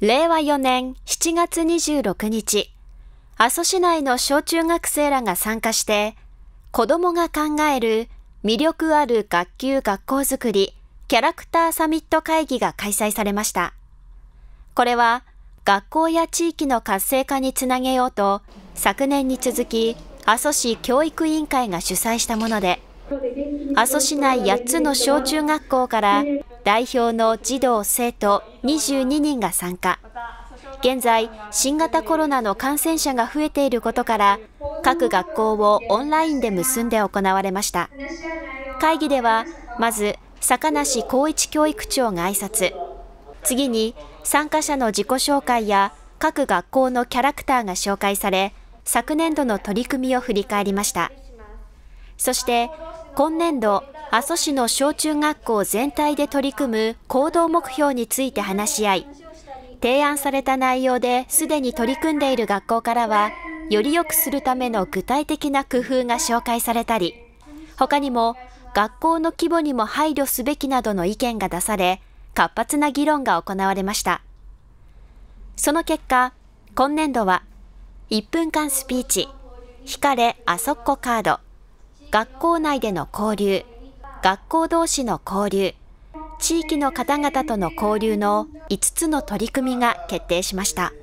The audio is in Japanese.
令和4年7月26日、阿蘇市内の小中学生らが参加して、子供が考える魅力ある学級学校づくりキャラクターサミット会議が開催されました。これは学校や地域の活性化につなげようと、昨年に続き阿蘇市教育委員会が主催したもので、阿蘇市内8つの小中学校から代表の児童生徒22人が参加現在新型コロナの感染者が増えていることから各学校をオンラインで結んで行われました会議ではまず坂梨光一教育長が挨拶次に参加者の自己紹介や各学校のキャラクターが紹介され昨年度の取り組みを振り返りましたそして今年度阿蘇市の小中学校全体で取り組む行動目標について話し合い、提案された内容ですでに取り組んでいる学校からは、より良くするための具体的な工夫が紹介されたり、他にも学校の規模にも配慮すべきなどの意見が出され、活発な議論が行われました。その結果、今年度は、1分間スピーチ、惹かれあそこカード、学校内での交流、学校同士の交流、地域の方々との交流の5つの取り組みが決定しました。